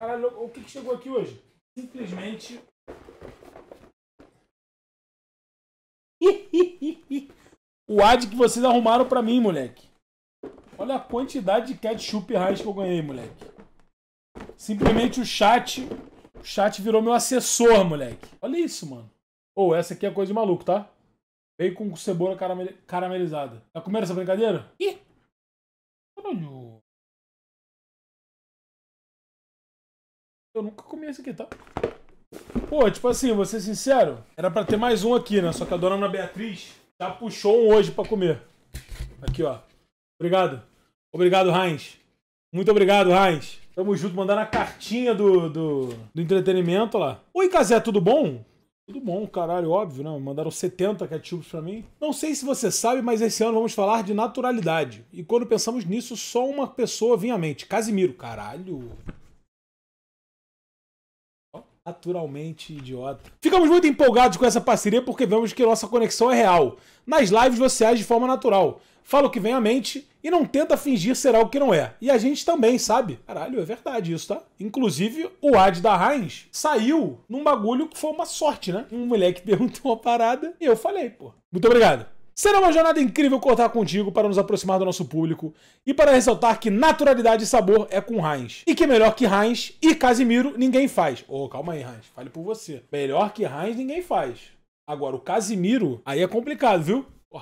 Caralho, o que, que chegou aqui hoje? Simplesmente. o ad que vocês arrumaram pra mim, moleque. Olha a quantidade de ketchup raiz que eu ganhei, moleque. Simplesmente o chat. O chat virou meu assessor, moleque. Olha isso, mano. Ou oh, essa aqui é coisa de maluco, tá? Veio com cebola caramel... caramelizada. Tá comendo essa brincadeira? Ih! Eu nunca comi esse aqui, tá? Pô, tipo assim, vou ser sincero, era pra ter mais um aqui, né? Só que a dona Ana Beatriz já puxou um hoje pra comer. Aqui, ó. Obrigado. Obrigado, Heinz. Muito obrigado, Heinz. Tamo junto, mandando a cartinha do, do, do entretenimento lá. Oi, Casé, tudo bom? Tudo bom, caralho, óbvio, né? Mandaram 70 ketchups pra mim. Não sei se você sabe, mas esse ano vamos falar de naturalidade. E quando pensamos nisso, só uma pessoa vinha à mente. Casimiro, caralho naturalmente idiota. Ficamos muito empolgados com essa parceria porque vemos que nossa conexão é real. Nas lives você age de forma natural. Fala o que vem à mente e não tenta fingir ser algo que não é. E a gente também, sabe? Caralho, é verdade isso, tá? Inclusive, o ad da Heinz saiu num bagulho que foi uma sorte, né? Um moleque perguntou uma parada e eu falei, pô. Muito obrigado. Será uma jornada incrível contar contigo para nos aproximar do nosso público e para ressaltar que naturalidade e sabor é com Heinz. E que melhor que Heinz e Casimiro ninguém faz. Ô, oh, calma aí, Heinz, fale por você. Melhor que Heinz ninguém faz. Agora, o Casimiro, aí é complicado, viu? Ó,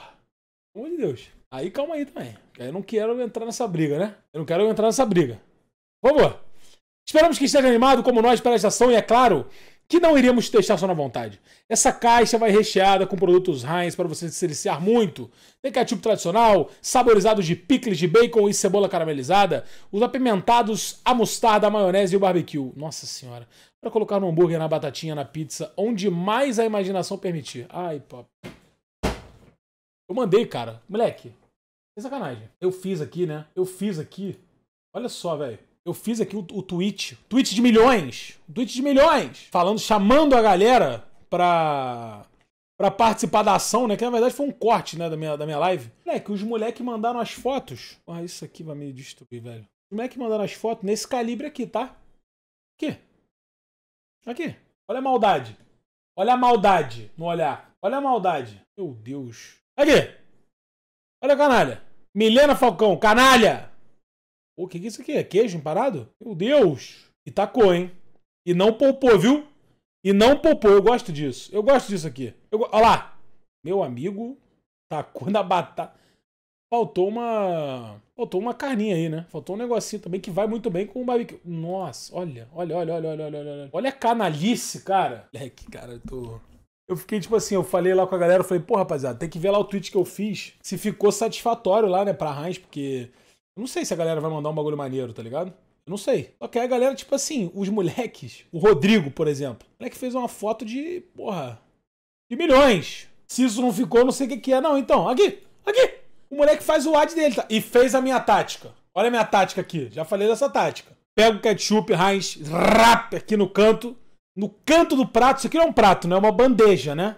oh, amor de Deus. Aí calma aí também. Eu não quero entrar nessa briga, né? Eu não quero entrar nessa briga. Vamos. Esperamos que esteja animado como nós pela estação e, é claro, que não iríamos testar só na vontade. Essa caixa vai recheada com produtos Heinz para você se deliciar muito. Tem ketchup tradicional, saborizados de picles de bacon e cebola caramelizada, os apimentados, a mostarda, a maionese e o barbecue. Nossa senhora. Para colocar no hambúrguer, na batatinha, na pizza, onde mais a imaginação permitir. Ai, pop. Eu mandei, cara. Moleque, é sacanagem. Eu fiz aqui, né? Eu fiz aqui. Olha só, velho. Eu fiz aqui o, o tweet, tweet de milhões, tweet de milhões, falando, chamando a galera pra, pra participar da ação, né? Que na verdade foi um corte, né, da minha, da minha live. Moleque, os moleques mandaram as fotos. Ah, isso aqui vai me destruir, velho. Os moleques mandaram as fotos nesse calibre aqui, tá? Aqui. Aqui. Olha a maldade. Olha a maldade no olhar. Olha a maldade. Meu Deus. Aqui. Olha a canalha. Milena Falcão, canalha! O que, que é isso aqui? É queijo emparado? Meu Deus! E tacou, hein? E não poupou, viu? E não poupou. Eu gosto disso. Eu gosto disso aqui. Eu, olha lá! Meu amigo tacou na batata. Faltou uma. Faltou uma carninha aí, né? Faltou um negocinho também que vai muito bem com o barbecue. Nossa, olha, olha, olha, olha, olha, olha, olha. Olha a canalice, cara. Moleque, cara, eu tô. Eu fiquei tipo assim, eu falei lá com a galera, eu falei, pô, rapaziada, tem que ver lá o tweet que eu fiz, se ficou satisfatório lá, né, pra Heinz, porque eu não sei se a galera vai mandar um bagulho maneiro, tá ligado? Eu não sei. Só que aí a galera, tipo assim, os moleques, o Rodrigo, por exemplo, o moleque fez uma foto de, porra, de milhões. Se isso não ficou, não sei o que, que é. Não, então, aqui, aqui. O moleque faz o ad dele, tá? E fez a minha tática. Olha a minha tática aqui. Já falei dessa tática. Pega o ketchup, Heinz, rap aqui no canto. No canto do prato, isso aqui não é um prato, não né? é uma bandeja, né?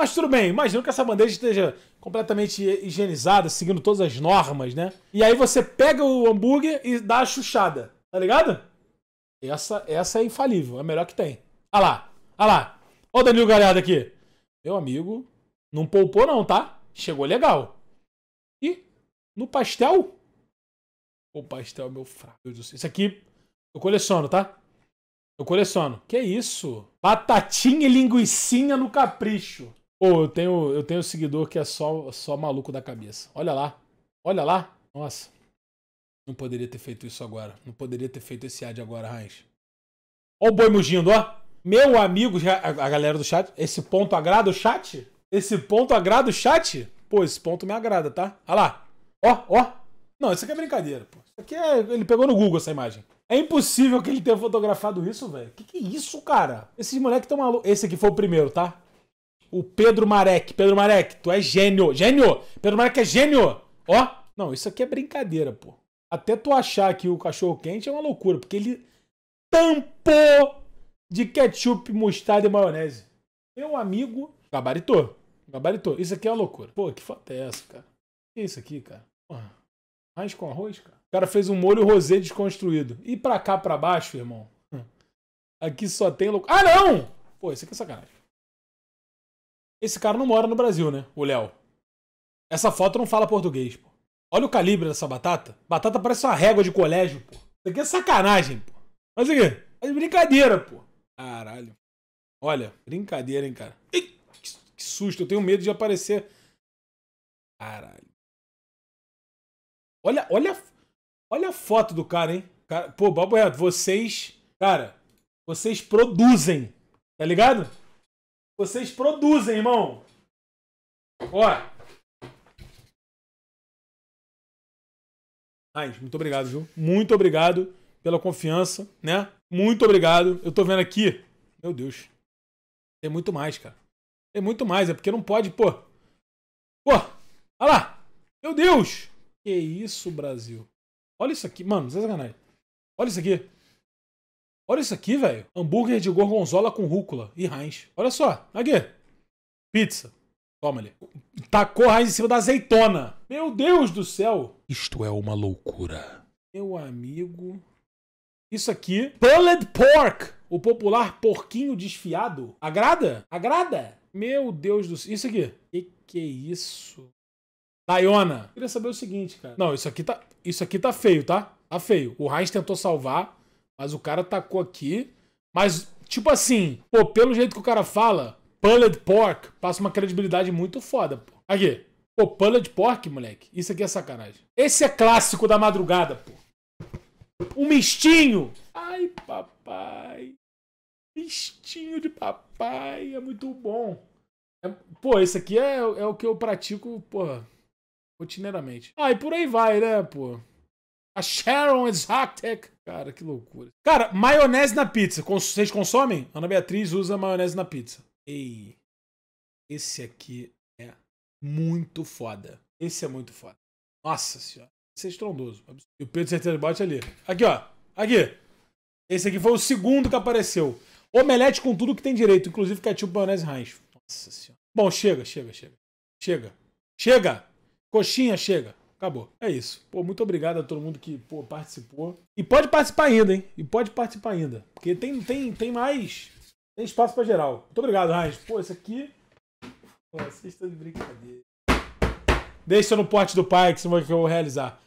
Mas tudo bem, imagino que essa bandeja esteja completamente higienizada, seguindo todas as normas, né? E aí você pega o hambúrguer e dá a chuchada, tá ligado? Essa, essa é infalível, é a melhor que tem. Olha ah lá, olha ah lá. Olha o Danilo Galhardo aqui. Meu amigo, não poupou não, tá? Chegou legal. E no pastel? O pastel, meu fraco. Isso aqui eu coleciono, tá? Eu coleciono. Que isso? Batatinha e linguiçinha no capricho. Pô, eu tenho, eu tenho um seguidor que é só, só maluco da cabeça. Olha lá. Olha lá. Nossa. Não poderia ter feito isso agora. Não poderia ter feito esse ad agora, Raiz. Ó o boi mugindo, ó. Meu amigo, a galera do chat, esse ponto agrada o chat? Esse ponto agrada o chat? Pô, esse ponto me agrada, tá? Olha lá. Ó, ó. Não, isso aqui é brincadeira, pô. Isso aqui é... Ele pegou no Google essa imagem. É impossível que ele tenha fotografado isso, velho. Que que é isso, cara? Esses moleques tão malucos. Esse aqui foi o primeiro, tá? o Pedro Marek. Pedro Marek, tu é gênio. Gênio! Pedro Marek é gênio! Ó! Não, isso aqui é brincadeira, pô. Até tu achar que o cachorro quente é uma loucura, porque ele tampou de ketchup, mostarda e maionese. Meu amigo, gabaritou. Gabaritou. Isso aqui é uma loucura. Pô, que foto é essa, cara? Que é isso aqui, cara? Mais com arroz, cara? O cara fez um molho rosé desconstruído. E pra cá, pra baixo, irmão? Aqui só tem loucura. Ah, não! Pô, isso aqui é sacanagem. Esse cara não mora no Brasil, né? O Léo. Essa foto não fala português, pô. Olha o calibre dessa batata. Batata parece uma régua de colégio, pô. Isso aqui é sacanagem, pô. Mas isso aqui é brincadeira, pô. Caralho. Olha, brincadeira, hein, cara. Ih, que susto, eu tenho medo de aparecer. Caralho. Olha, olha, olha a foto do cara, hein? Cara, pô, Bobo Reto, vocês. Cara, vocês produzem. Tá ligado? Vocês produzem, irmão. Ó. Mas, muito obrigado, viu? Muito obrigado pela confiança, né? Muito obrigado. Eu tô vendo aqui. Meu Deus. Tem muito mais, cara. Tem muito mais. É porque não pode, pô. Pô. Olha lá. Meu Deus. Que isso, Brasil. Olha isso aqui. Mano, não é sacanagem. Olha isso aqui. Olha isso aqui, velho. Hambúrguer de gorgonzola com rúcula e Heinz. Olha só. Aqui. Pizza. Toma ali. Tacou Heinz em cima da azeitona. Meu Deus do céu. Isto é uma loucura. Meu amigo. Isso aqui. Pulled pork. O popular porquinho desfiado. Agrada? Agrada? Meu Deus do céu. Isso aqui. Que que é isso? Dayona. Queria saber o seguinte, cara. Não, isso aqui tá, isso aqui tá feio, tá? Tá feio. O Heinz tentou salvar. Mas o cara tacou aqui. Mas, tipo assim, pô, pelo jeito que o cara fala, pulled pork passa uma credibilidade muito foda, pô. Aqui. Pô, pulled pork, moleque. Isso aqui é sacanagem. Esse é clássico da madrugada, pô. Um mistinho. Ai, papai. Mistinho de papai. É muito bom. É, pô, esse aqui é, é o que eu pratico, porra, rotineiramente. Ah, e por aí vai, né, pô. A Sharon Exotic. Cara, que loucura. Cara, maionese na pizza. Vocês consomem? Ana Beatriz usa maionese na pizza. Ei, esse aqui é muito foda. Esse é muito foda. Nossa senhora. Esse é estrondoso. E o Pedro Certeza bate ali. Aqui, ó. Aqui. Esse aqui foi o segundo que apareceu. Omelete com tudo que tem direito, inclusive tipo maionese ranch. Nossa senhora. Bom, chega, chega, chega. Chega. Chega! Coxinha, chega. Acabou. É isso. Pô, muito obrigado a todo mundo que pô, participou. E pode participar ainda, hein? E pode participar ainda. Porque tem, tem, tem mais. Tem espaço para geral. Muito obrigado, Raiz. Pô, isso aqui. Pô, vocês estão de brincadeira. Deixa no porte do pai que eu vou realizar.